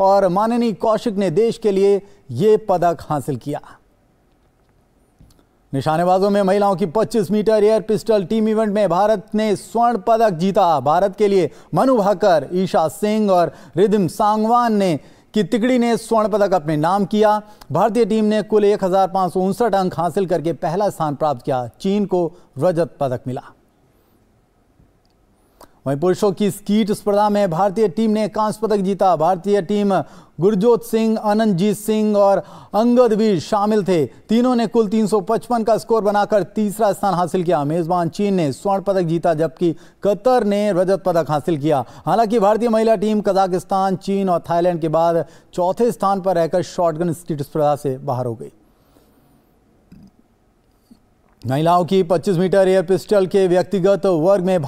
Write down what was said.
और माननीय कौशिक ने देश के लिए यह पदक हासिल किया निशानेबाजों में महिलाओं की 25 metre air pistol team event में भारत ने स्वर्ण पदक जीता भारत के लिए मनु भाकर ईशा सिंह और रिदिम सांगवान ने की तिकड़ी ने स्वर्ण पदक अपने नाम किया भारतीय टीम ने कुल एक अंक हासिल करके पहला स्थान प्राप्त किया चीन को रजत पदक मिला वहीं पुरुषों की स्कीट स्पर्धा में भारतीय टीम ने कांस्य पदक जीता भारतीय टीम गुरजोत सिंह अनंतजीत सिंह और अंगद भी शामिल थे तीनों ने कुल 355 का स्कोर बनाकर तीसरा स्थान हासिल किया मेजबान चीन ने स्वर्ण पदक जीता जबकि कतर ने रजत पदक हासिल किया हालांकि भारतीय महिला टीम कजाकिस्तान चीन और थाईलैंड के बाद चौथे स्थान पर रहकर शॉर्टगन स्कीट स्पर्धा से बाहर हो गई महिलाओं की 25 मीटर एयर पिस्टल के व्यक्तिगत वर्ग में